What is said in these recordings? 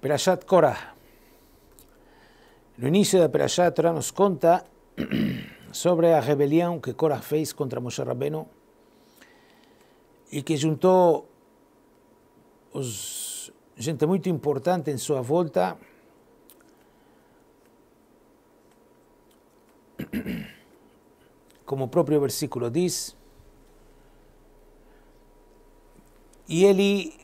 Perashat Korah. En el inicio de Perashat Torah nos cuenta sobre la rebelión que Korah fez contra Moshe Rabbeinu y que juntó gente muy importante en su volta como propio versículo versículo y él y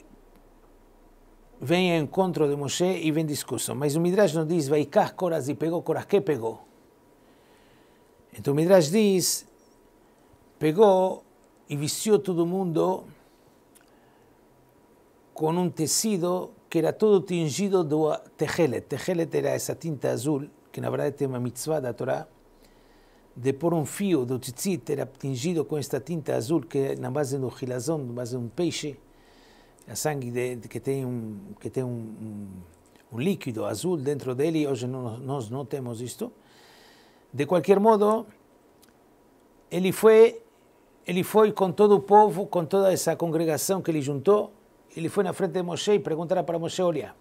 vem ao encontro de Moshe e vem discussão. Mas o Midrash não diz, vai cá Coraz e pegou, Coraz que pegou. Então o Midrash diz, pegou e viciou todo mundo com um tecido que era todo tingido do tejelet. Tejelet era essa tinta azul, que na verdade tem uma mitzvah da Torá, de pôr um fio do tzitzit, era tingido com esta tinta azul, que é na base do gilazão, na base de um peixe, a sangue de, que tem um que tem um, um, um líquido azul dentro dele. Hoje não, nós não temos isto. De qualquer modo, ele foi ele foi com todo o povo, com toda essa congregação que ele juntou, ele foi na frente de Moshe e perguntará para Moshe, olha,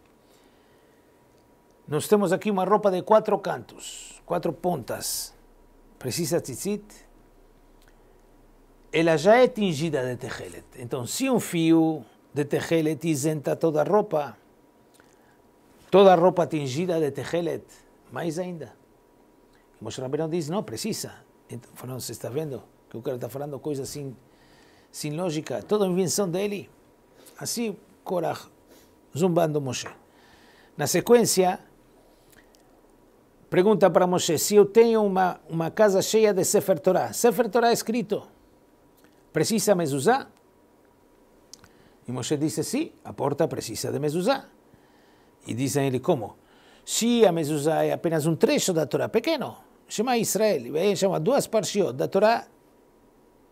nós temos aqui uma roupa de quatro cantos, quatro pontas, precisa tzitzit, ela já é tingida de tejelet. Então, se um fio de tejelet isenta toda a roupa, toda a roupa tingida de tejelet, mais ainda. E Moshe Rabbeinu diz, não, precisa. Então, falando, você está vendo que o cara está falando coisas sem sem lógica, toda a invenção dele. Assim, Korah, zumbando Moshe. Na sequência, pergunta para Moshe, se eu tenho uma, uma casa cheia de Sefer Torah, Sefer Torah escrito, precisa me usar? E Moshe disse, sim, sí, a porta precisa de mezuzá. E dizem ele, como? Se a mezuzá é apenas um trecho da Torá, pequeno, chama Israel, bem, chama duas partes da Torá,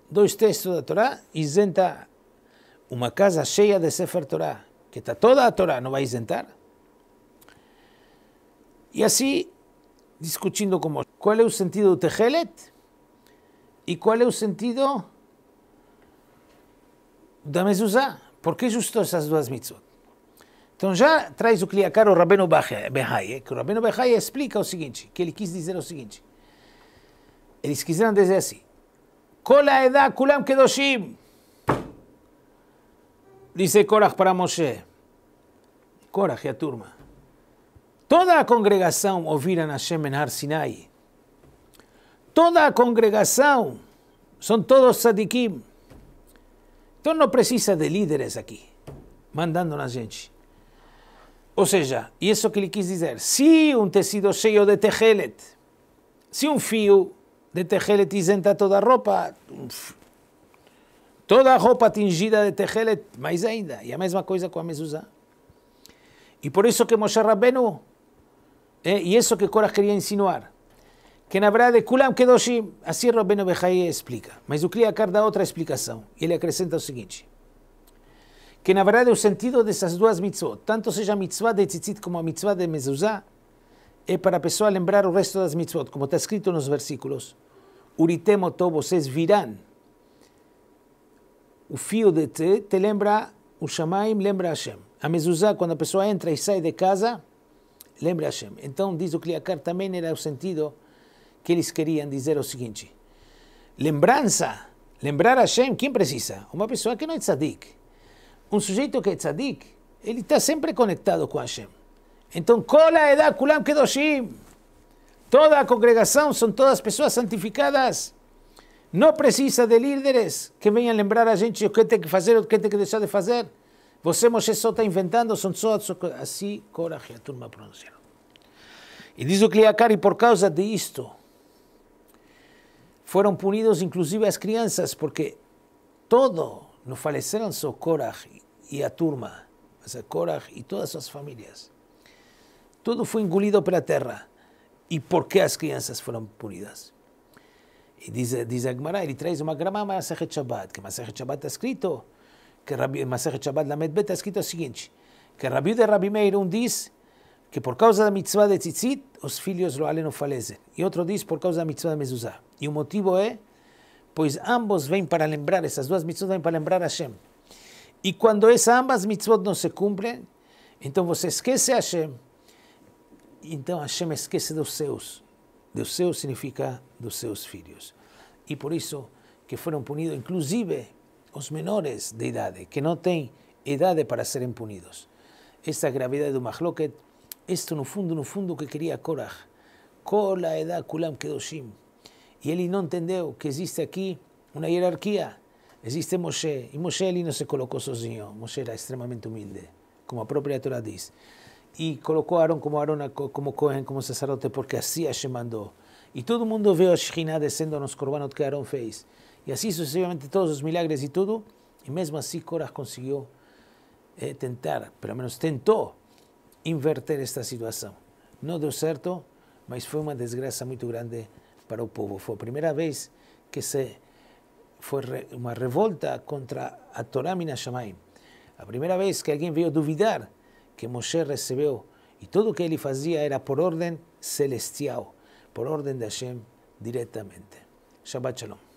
dois textos da Torá, isenta uma casa cheia de Sefer Torá, que está toda a Torá, não vai isentar? E assim, discutindo como qual é o sentido do Tehelet e qual é o sentido da mezuzá. Por que justo essas duas mitzvot? Então já traz o Kliakar o Rabino Behaie, que o Rabino Behaie explica o seguinte, que ele quis dizer o seguinte. Eles quiseram dizer assim, Kol ha'edah kulam kedoshim, disse Korach para Moshe, Korach e a turma, toda a congregação ouviram Hashem em Sinai, toda a congregação, são todos sadikim, então não precisa de líderes aqui, mandando na gente. Ou seja, e isso que ele quis dizer, se um tecido cheio de tegelet, se um fio de tegelet isenta toda a roupa, toda a roupa tingida de tegelet, mais ainda, e a mesma coisa com a mezuzá. E por isso que Moshe Rabbeinu, é, e isso que Korah queria insinuar, que na verdade Kulam Kedoshim, assim Rabbeinu explica. Mas o Kliakar dá outra explicação. Ele acrescenta o seguinte, que na verdade o sentido dessas duas mitzvot, tanto seja a mitzvah de tzitzit como a mitzvah de mezuzah, é para a pessoa lembrar o resto das mitzvot, como está escrito nos versículos. Uritemoto, vocês virão. O fio de te, te lembra o Shamaim, lembra Hashem. A mezuzah, quando a pessoa entra e sai de casa, lembra Hashem. Então, diz o Kliakar, também era o sentido que eles queriam dizer o seguinte: lembrança, lembrar Hashem, quem precisa? Uma pessoa que não é tzadik. Um sujeito que é tzadik, ele está sempre conectado com Hashem. Então, Kola Edá Kulam Kedoshim. Toda a congregação são todas pessoas santificadas. Não precisa de líderes que venham lembrar a gente o que tem que fazer, o que tem que deixar de fazer. Você, Moshe, só está inventando, são só assim, coragem, a turma pronunciou. E diz o Kliakari, por causa disto, Fueron punidos inclusive las crianzas porque todo no fallecieron su Coraj y a Turma, a Coraj y todas sus familias. Todo fue engullido por la tierra. ¿Y por qué las crianzas fueron punidas? Y dice, dice Agmará, y trae una grama a Shabbat, que Masajet Shabbat ha escrito, que Masajet Shabbat la Medbet ha escrito lo siguiente, que Rabbi de Rabbi Meir un dice que por causa de la mitzvah de tzitzit, los hijos lo no falecen. Y otro dice por causa de la mitzvah de mezuzah. E o motivo é, pois ambos vêm para lembrar, essas duas mitzvot vêm para lembrar Hashem. E quando essas ambas mitzvot não se cumprem, então você esquece Hashem. Então Hashem esquece dos seus. Dos seus significa dos seus filhos. E por isso que foram punidos, inclusive os menores de idade, que não têm idade para serem punidos. Esta gravidade do Mahloket, isto no fundo, no fundo que queria Korah. Kola edá kulam kedoshim. E ele não entendeu que existe aqui uma hierarquia. Existe Moshe, e Moshe ele não se colocou sozinho. Moshe era extremamente humilde, como a própria Torá diz. E colocou Aaron como Aaron, como Cohen, como sacerdote, porque assim Hashem mandou. E todo mundo vê a Shekhinah descendo nos corbanos que Aaron fez. E assim sucessivamente todos os milagres e tudo. E mesmo assim Korah conseguiu eh, tentar, pelo menos tentou, inverter esta situação. Não deu certo, mas foi uma desgraça muito grande para o povo. Foi a primeira vez que se foi uma revolta contra a Torá Mina Shamaim. A primeira vez que alguém veio duvidar que Moshe recebeu e tudo o que ele fazia era por ordem celestial, por ordem de Hashem diretamente. Shabbat Shalom.